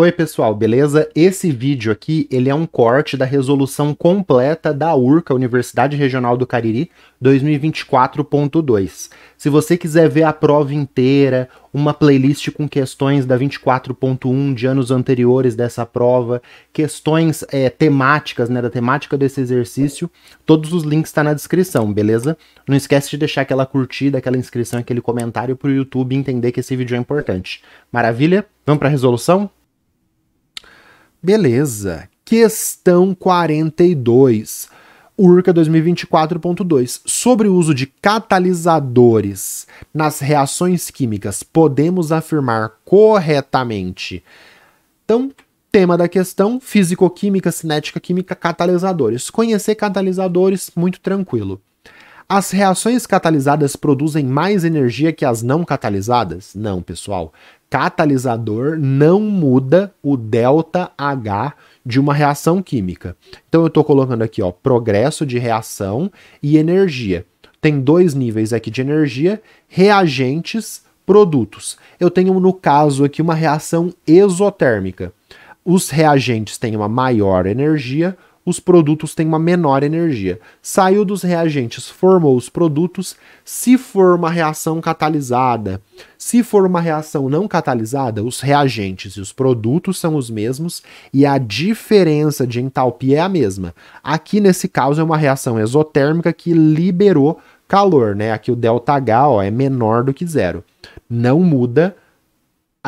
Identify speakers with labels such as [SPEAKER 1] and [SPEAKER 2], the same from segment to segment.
[SPEAKER 1] Oi pessoal, beleza? Esse vídeo aqui ele é um corte da resolução completa da URCA, Universidade Regional do Cariri, 2024.2. Se você quiser ver a prova inteira, uma playlist com questões da 24.1 de anos anteriores dessa prova, questões é, temáticas, né, da temática desse exercício, todos os links estão tá na descrição, beleza? Não esquece de deixar aquela curtida, aquela inscrição, aquele comentário para o YouTube entender que esse vídeo é importante. Maravilha? Vamos para a resolução? Beleza. Questão 42. URCA 2024.2 sobre o uso de catalisadores nas reações químicas, podemos afirmar corretamente. Então, tema da questão: físico-química, cinética química, catalisadores. Conhecer catalisadores, muito tranquilo. As reações catalisadas produzem mais energia que as não catalisadas? Não, pessoal catalisador não muda o delta H de uma reação química. Então eu estou colocando aqui, ó, progresso de reação e energia. Tem dois níveis aqui de energia, reagentes, produtos. Eu tenho no caso aqui uma reação exotérmica. Os reagentes têm uma maior energia, os produtos têm uma menor energia. Saiu dos reagentes, formou os produtos. Se for uma reação catalisada, se for uma reação não catalisada, os reagentes e os produtos são os mesmos e a diferença de entalpia é a mesma. Aqui nesse caso é uma reação exotérmica que liberou calor, né? Aqui o ΔH ó, é menor do que zero. Não muda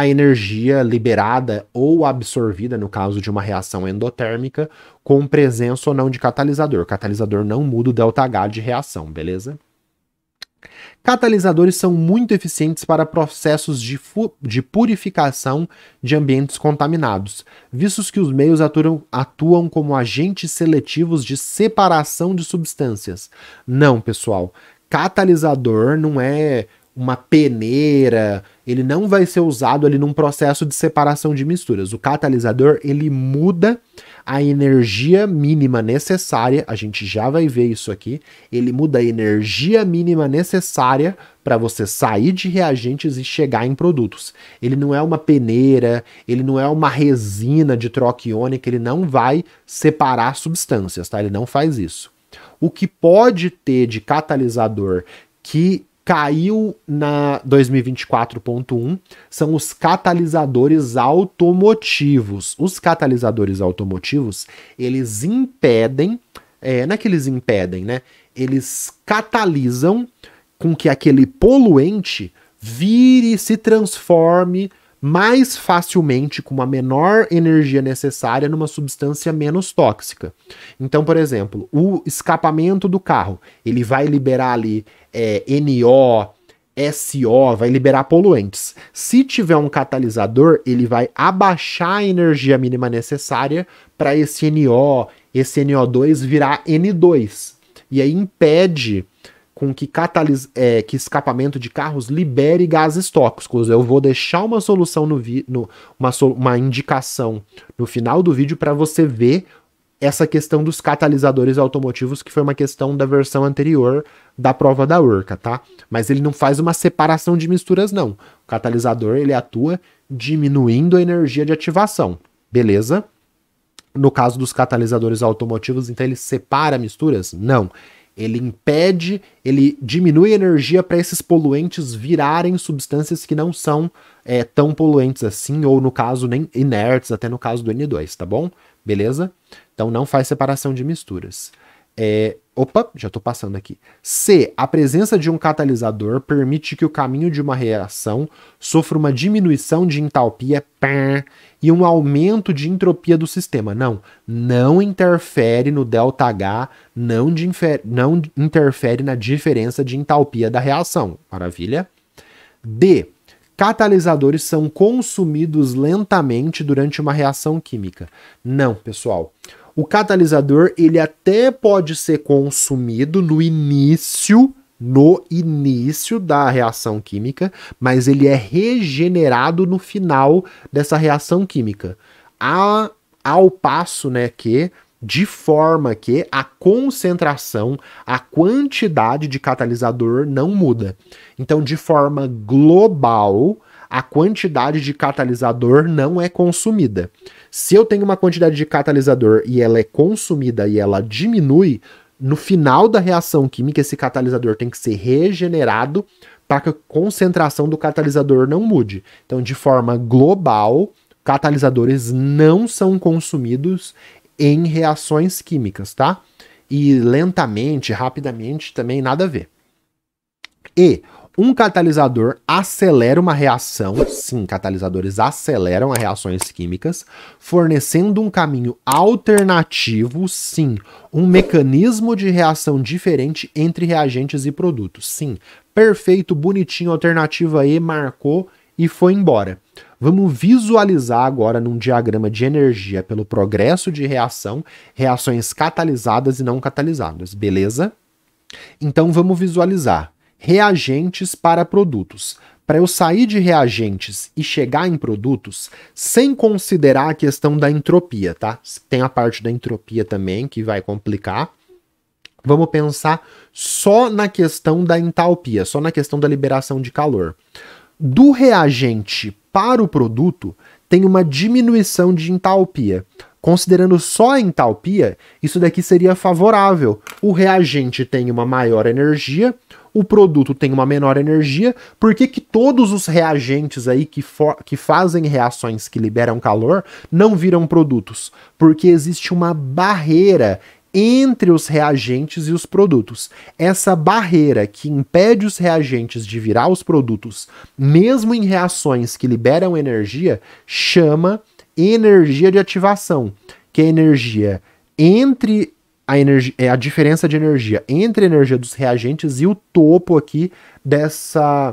[SPEAKER 1] a energia liberada ou absorvida, no caso de uma reação endotérmica, com presença ou não de catalisador. O catalisador não muda o ΔH de reação, beleza? Catalisadores são muito eficientes para processos de, de, purificação de ambientes contaminados, vistos que os meios atuam, atuam como agentes seletivos de separação de substâncias. Não, pessoal, catalisador não é uma peneira, ele não vai ser usado ali num processo de separação de misturas. O catalisador, ele muda a energia mínima necessária, a gente já vai ver isso aqui, ele muda a energia mínima necessária para você sair de reagentes e chegar em produtos. Ele não é uma peneira, ele não é uma resina de troca iônica, ele não vai separar substâncias, tá? Ele não faz isso. O que pode ter de catalisador que caiu na 2024.1 são os catalisadores automotivos. Os catalisadores automotivos, eles impedem, é, não é que eles impedem, né? Eles catalisam com que aquele poluente vire, se transforme mais facilmente com a menor energia necessária numa substância menos tóxica. Então, por exemplo, o escapamento do carro, ele vai liberar ali é, NO, SO, vai liberar poluentes. Se tiver um catalisador, ele vai abaixar a energia mínima necessária para esse NO, esse NO2 virar N2. E aí impede com que, catalis, é, que escapamento de carros libere gases tóxicos. Eu vou deixar uma solução no, vídeo, uma, so, uma indicação no final do vídeo para você ver essa questão dos catalisadores automotivos, que foi uma questão da versão anterior da prova da Urca, tá? Mas ele não faz uma separação de misturas, não. O catalisador, ele atua diminuindo a energia de ativação, beleza? No caso dos catalisadores automotivos, então ele separa misturas? Não. Não ele impede, ele diminui a energia para esses poluentes virarem substâncias que não são é, tão poluentes assim, ou no caso, nem inertes, até no caso do N2, tá bom? Beleza? Então não faz separação de misturas. É, Opa, já estou passando aqui. C. A presença de um catalisador permite que o caminho de uma reação sofra uma diminuição de entalpia pá, e um aumento de entropia do sistema. Não, não interfere no ΔH, não, não interfere na diferença de entalpia da reação. Maravilha? D. Catalisadores são consumidos lentamente durante uma reação química. Não, pessoal. O catalisador, ele até pode ser consumido no início, no início da reação química, mas ele é regenerado no final dessa reação química. A, ao passo, né, que de forma que a concentração, a quantidade de catalisador não muda. Então, de forma global, a quantidade de catalisador não é consumida. Se eu tenho uma quantidade de catalisador e ela é consumida e ela diminui, no final da reação química, esse catalisador tem que ser regenerado para que a concentração do catalisador não mude. Então, de forma global, catalisadores não são consumidos em reações químicas, tá? E lentamente, rapidamente também nada a ver. E um catalisador acelera uma reação, sim, catalisadores aceleram as reações químicas, fornecendo um caminho alternativo, sim, um mecanismo de reação diferente entre reagentes e produtos, sim. Perfeito, bonitinho, alternativa E, marcou e foi embora. Vamos visualizar agora num diagrama de energia pelo progresso de reação, reações catalisadas e não catalisadas, beleza? Então vamos visualizar reagentes para produtos. Para eu sair de reagentes e chegar em produtos, sem considerar a questão da entropia, tá? Tem a parte da entropia também que vai complicar. Vamos pensar só na questão da entalpia, só na questão da liberação de calor. Do reagente para o produto, tem uma diminuição de entalpia. Considerando só a entalpia, isso daqui seria favorável. O reagente tem uma maior energia, o produto tem uma menor energia, por que, que todos os reagentes aí que, que fazem reações que liberam calor não viram produtos? Porque existe uma barreira entre os reagentes e os produtos. Essa barreira que impede os reagentes de virar os produtos, mesmo em reações que liberam energia, chama energia de ativação, que é energia entre a, energia, é a diferença de energia entre a energia dos reagentes e o topo aqui dessa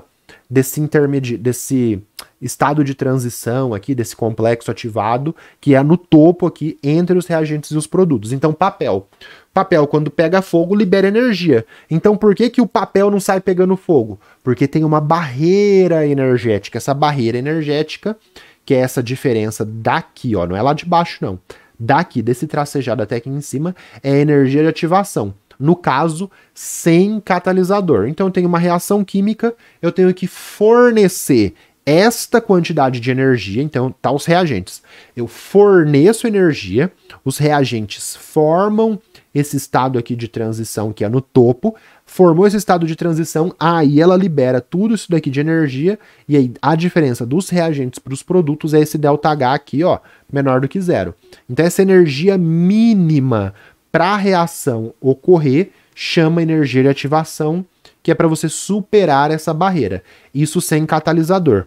[SPEAKER 1] desse intermedi desse estado de transição aqui, desse complexo ativado, que é no topo aqui entre os reagentes e os produtos. Então, papel. Papel, quando pega fogo, libera energia. Então, por que, que o papel não sai pegando fogo? Porque tem uma barreira energética. Essa barreira energética, que é essa diferença daqui, ó, não é lá de baixo, não daqui, desse tracejado até aqui em cima, é energia de ativação. No caso, sem catalisador. Então eu tenho uma reação química, eu tenho que fornecer esta quantidade de energia, então tá os reagentes. Eu forneço energia, os reagentes formam esse estado aqui de transição que é no topo, formou esse estado de transição, aí ela libera tudo isso daqui de energia, e aí a diferença dos reagentes para os produtos é esse ΔH aqui, ó, menor do que zero. Então essa energia mínima para a reação ocorrer chama energia de ativação, que é para você superar essa barreira. Isso sem catalisador.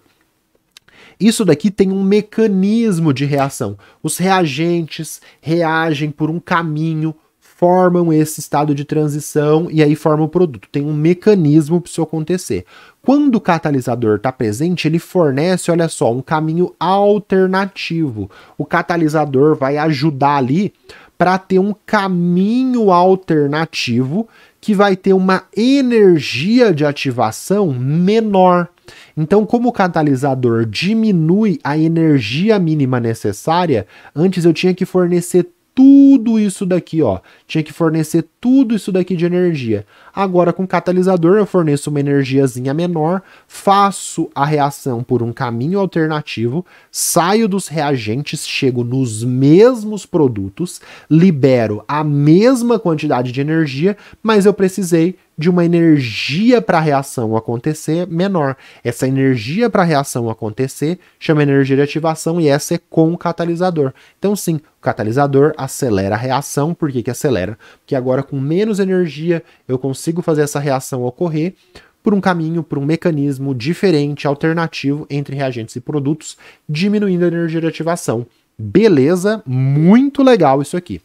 [SPEAKER 1] Isso daqui tem um mecanismo de reação. Os reagentes reagem por um caminho formam esse estado de transição e aí forma o produto. Tem um mecanismo para isso acontecer. Quando o catalisador está presente, ele fornece, olha só, um caminho alternativo. O catalisador vai ajudar ali para ter um caminho alternativo que vai ter uma energia de ativação menor. Então, como o catalisador diminui a energia mínima necessária, antes eu tinha que fornecer tudo isso daqui, ó. Tinha que fornecer tudo isso daqui de energia. Agora, com catalisador, eu forneço uma energiazinha menor, faço a reação por um caminho alternativo, saio dos reagentes, chego nos mesmos produtos, libero a mesma quantidade de energia, mas eu precisei de uma energia para a reação acontecer menor. Essa energia para a reação acontecer chama energia de ativação e essa é com o catalisador. Então, sim, o catalisador acelera a reação. Por que, que acelera? Porque agora, com menos energia, eu consigo fazer essa reação ocorrer por um caminho, por um mecanismo diferente, alternativo entre reagentes e produtos, diminuindo a energia de ativação. Beleza, muito legal isso aqui.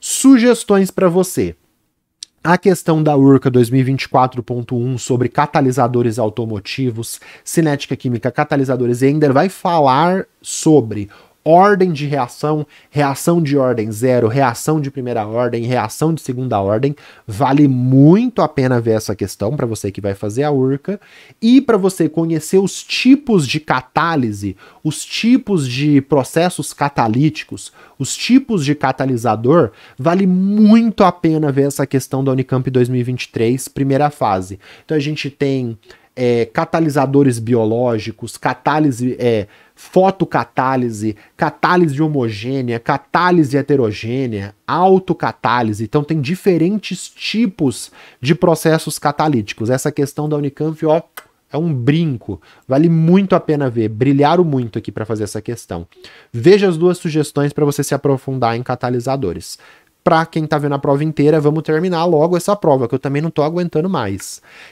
[SPEAKER 1] Sugestões para você. A questão da URCA 2024.1 sobre catalisadores automotivos, cinética química, catalisadores, e ainda vai falar sobre ordem de reação, reação de ordem zero, reação de primeira ordem, reação de segunda ordem. Vale muito a pena ver essa questão para você que vai fazer a URCA e para você conhecer os tipos de catálise, os tipos de processos catalíticos, os tipos de catalisador. Vale muito a pena ver essa questão da Unicamp 2023, primeira fase. Então a gente tem é, catalisadores biológicos, catálise, é, fotocatálise, catálise homogênea, catálise heterogênea, autocatálise. Então tem diferentes tipos de processos catalíticos. Essa questão da Unicamp, ó, é um brinco. Vale muito a pena ver. Brilharam muito aqui para fazer essa questão. Veja as duas sugestões para você se aprofundar em catalisadores. Para quem está vendo a prova inteira, vamos terminar logo essa prova, que eu também não estou aguentando mais.